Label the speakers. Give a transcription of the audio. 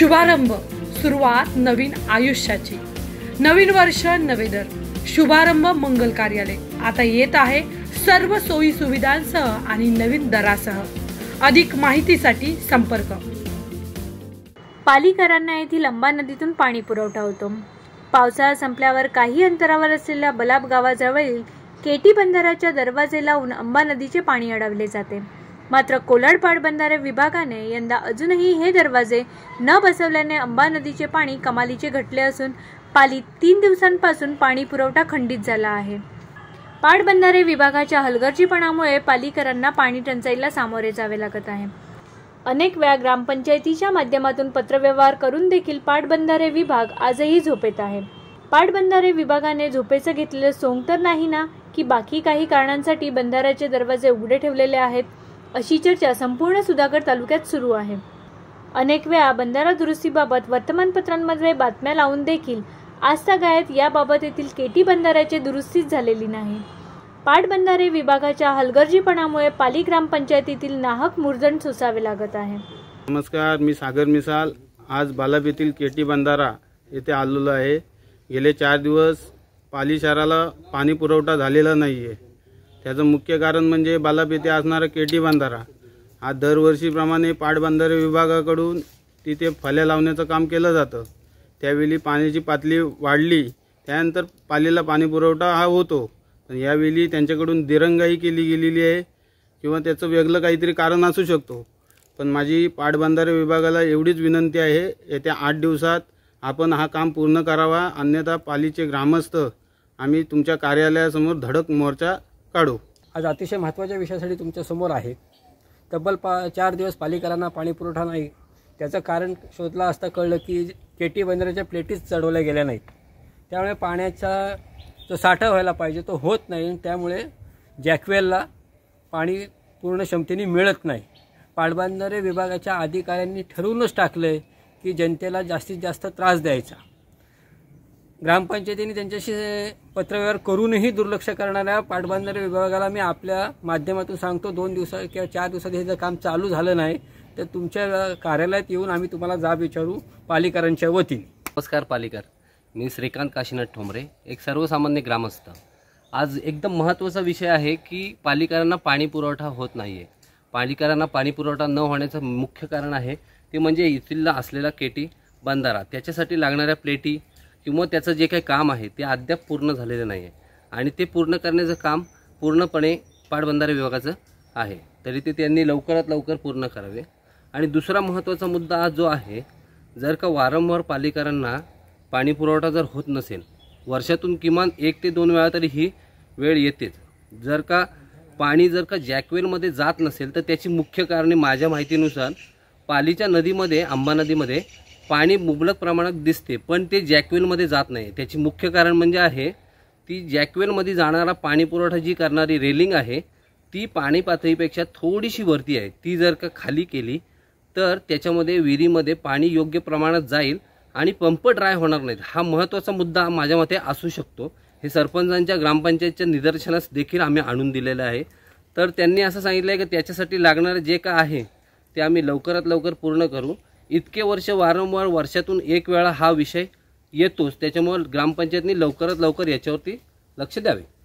Speaker 1: शुभारंभ सुरुवात नवीन आयुष्याची नवीन वर्ष नवे दर शुभारंभ मंगल कार्यालय आता येत आहे सर्व सोयी
Speaker 2: सुविधांसह आणि नवीन दरासह अधिक माहितीसाठी संपर्क पालिकरांना येथील अंबा नदीतून पाणी पुरवठा होतो पावसाळा संपल्यावर काही अंतरावर असलेल्या बलाब गावाजवळील केटी बंधाराच्या दरवाजे अंबा नदीचे पाणी अडवले जाते मात्र कोलाड पाटबंधारे विभागाने यंदा अजूनही हे दरवाजे न बसवल्याने अंबा नदीचे पाणी कमालीचे घटले असून पाली तीन दिवसांपासून पाणी पुरवठा खंडित झाला आहे पाटबंधारे विभागाच्या हलगर्जीपणामुळे पालिकरांना पाणी टंचाईला सामोरे जावे लागत आहे अनेक वेळा ग्रामपंचायतीच्या माध्यमातून पत्रव्यवहार करून देखील पाटबंधारे विभाग आजही झोपेत आहे पाटबंधारे विभागाने झोपेचं घेतलेलं सोंग तर नाही ना की बाकी काही कारणांसाठी बंधाऱ्याचे दरवाजे उघडे ठेवलेले आहेत अशी चर्चा संपूर्ण सुधागड तालुक्यात सुरू आहे अनेक वेळा बंधारा दुरुस्तीबाबत वर्तमानपत्रांमध्ये बातम्या लावून देखील आस्था गायत याबाबत येथील केटी बंधाऱ्याचे दुरुस्तीच झालेली नाही पाटबंधारे विभागाच्या हलगर्जीपणामुळे पाली ग्रामपंचायतीतील नाहक मुरजण सोसावे लागत आहे
Speaker 3: नमस्कार मी सागर मिसाल आज बालाब येथील केटी बंधारा येथे आलेलो आहे गेले चार दिवस पाली शहराला पाणी पुरवठा झालेला नाही आहे त्याचं मुख्य कारण म्हणजे बालाप असणारा केटी बांधारा हा दरवर्षीप्रमाणे पाटबंधारे विभागाकडून तिथे फल्या लावण्याचं काम केलं जातं त्यावेळी पाण्याची पातळी वाढली त्यानंतर पालीला पाणी पुरवठा हा होतो पण यावेळी त्यांच्याकडून दिरंगाई केली गेलेली आहे किंवा त्याचं वेगळं काहीतरी कारण असू शकतो पण माझी पाटबंधारे विभागाला एवढीच विनंती आहे येत्या आठ दिवसात आपण हा काम पूर्ण करावा अन्यथा पालीचे ग्रामस्थ आम्ही तुमच्या कार्यालयासमोर धडक मोर्चा काढू आज अतिशय महत्त्वाच्या
Speaker 4: विषयासाठी तुमच्यासमोर आहे तब्बल पा चार दिवस पालिकांना पाणी पुरवठा नाही त्याचं कारण शोधला असता कळलं की के टी बंदराच्या प्लेटीच चढवल्या गेल्या नाहीत त्यामुळे पाण्याचा जो साठा व्हायला पाहिजे तो होत नाही त्यामुळे जॅकवेलला पाणी पूर्ण क्षमतेने मिळत नाही पाटबंधारे विभागाच्या अधिकाऱ्यांनी ठरवूनच टाकलं आहे की जनतेला जास्तीत जास्त त्रास द्यायचा ग्रामपंचायतीने त्यांच्याशी पत्रव्यवहार करूनही दुर्लक्ष करणाऱ्या पाटबंधारे विभागाला मी आपल्या माध्यमातून सांगतो दोन दिवसात किंवा चार दिवसात हे जर काम चालू झालं नाही तर तुमच्या कार्यालयात येऊन आम्ही
Speaker 1: तुम्हाला जाब विचारू पालिकारांच्या वतीने नमस्कार पालिकर मी श्रीकांत काशीनाथ ठोंबरे एक सर्वसामान्य ग्रामस्थ आज एकदम महत्त्वाचा विषय आहे की पालिकारांना पाणी पुरवठा होत नाही आहे पालिकारांना पाणी पुरवठा न होण्याचं मुख्य कारण आहे ते म्हणजे येथील असलेला केटी बंधारा त्याच्यासाठी लागणाऱ्या प्लेटी किंवा त्याचं जे काही काम आहे ते अद्याप पूर्ण झालेलं नाही आहे आणि ते पूर्ण करण्याचं काम पूर्णपणे पाटबंधारे विभागाचं आहे तरी ते त्यांनी लवकरात लवकर पूर्ण करावे आणि दुसरा महत्त्वाचा मुद्दा आज जो आहे जर का वारंवार पालिकांना पाणीपुरवठा जर होत नसेल वर्षातून किमान एक ते दोन वेळा तरी ही वेळ येतेच जर का पाणी जर का जॅकवेलमध्ये जात नसेल तर त्याची मुख्य कारणे माझ्या माहितीनुसार पालीच्या नदीमध्ये आंबा नदीमध्ये पाणी मुबलक प्रमाणात दिसते पण ते जॅकवेलमध्ये जात नाही त्याची मुख्य कारण म्हणजे आहे ती जॅक्वेलमध्ये जाणारा पाणीपुरवठा जी करणारी रेलिंग आहे ती पाणी पातळीपेक्षा थोडीशी वरती आहे ती जर का खाली केली तर त्याच्यामध्ये विहिरीमध्ये पाणी योग्य प्रमाणात जाईल आणि पंप ड्राय होणार नाहीत हा महत्त्वाचा मुद्दा माझ्या मते असू शकतो हे सरपंचांच्या ग्रामपंचायतच्या निदर्शनास देखील आम्ही आणून दिलेलं आहे तर त्यांनी असं सांगितलं आहे की त्याच्यासाठी लागणारं जे का आहे ते आम्ही लवकरात लवकर पूर्ण करू इतके वर्ष वारंवार वर्षातून एक वेळा हा विषय येतोच त्याच्यामुळे ग्रामपंचायतनी लवकरात लवकर याच्यावरती लक्ष द्यावे